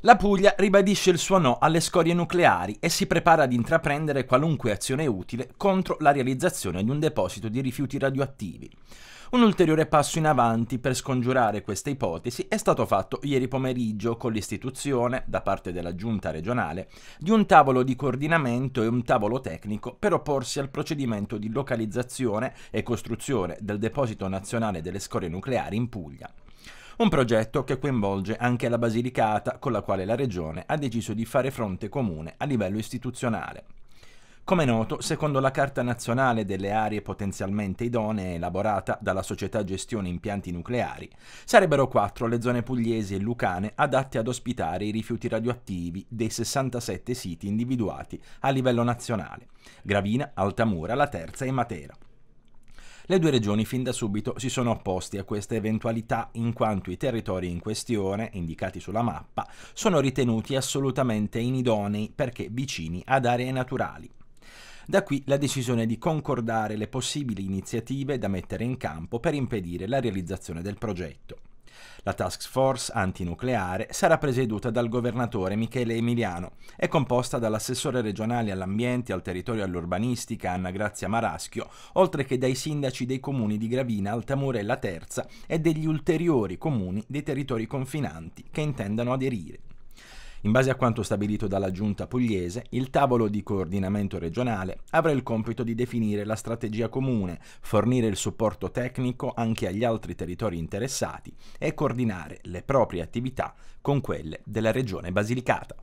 La Puglia ribadisce il suo no alle scorie nucleari e si prepara ad intraprendere qualunque azione utile contro la realizzazione di un deposito di rifiuti radioattivi. Un ulteriore passo in avanti per scongiurare questa ipotesi è stato fatto ieri pomeriggio con l'istituzione, da parte della Giunta regionale, di un tavolo di coordinamento e un tavolo tecnico per opporsi al procedimento di localizzazione e costruzione del deposito nazionale delle scorie nucleari in Puglia un progetto che coinvolge anche la Basilicata con la quale la Regione ha deciso di fare fronte comune a livello istituzionale. Come noto, secondo la Carta Nazionale delle aree potenzialmente idonee elaborata dalla società gestione impianti nucleari, sarebbero quattro le zone pugliesi e lucane adatte ad ospitare i rifiuti radioattivi dei 67 siti individuati a livello nazionale, Gravina, Altamura, La Terza e Matera. Le due regioni fin da subito si sono opposti a questa eventualità in quanto i territori in questione, indicati sulla mappa, sono ritenuti assolutamente inidonei perché vicini ad aree naturali. Da qui la decisione di concordare le possibili iniziative da mettere in campo per impedire la realizzazione del progetto. La task force antinucleare sarà presieduta dal governatore Michele Emiliano È composta dall'assessore regionale all'ambiente, al territorio e all'urbanistica Anna Grazia Maraschio, oltre che dai sindaci dei comuni di Gravina, Altamura e La Terza e degli ulteriori comuni dei territori confinanti che intendano aderire. In base a quanto stabilito dalla Giunta pugliese, il tavolo di coordinamento regionale avrà il compito di definire la strategia comune, fornire il supporto tecnico anche agli altri territori interessati e coordinare le proprie attività con quelle della Regione Basilicata.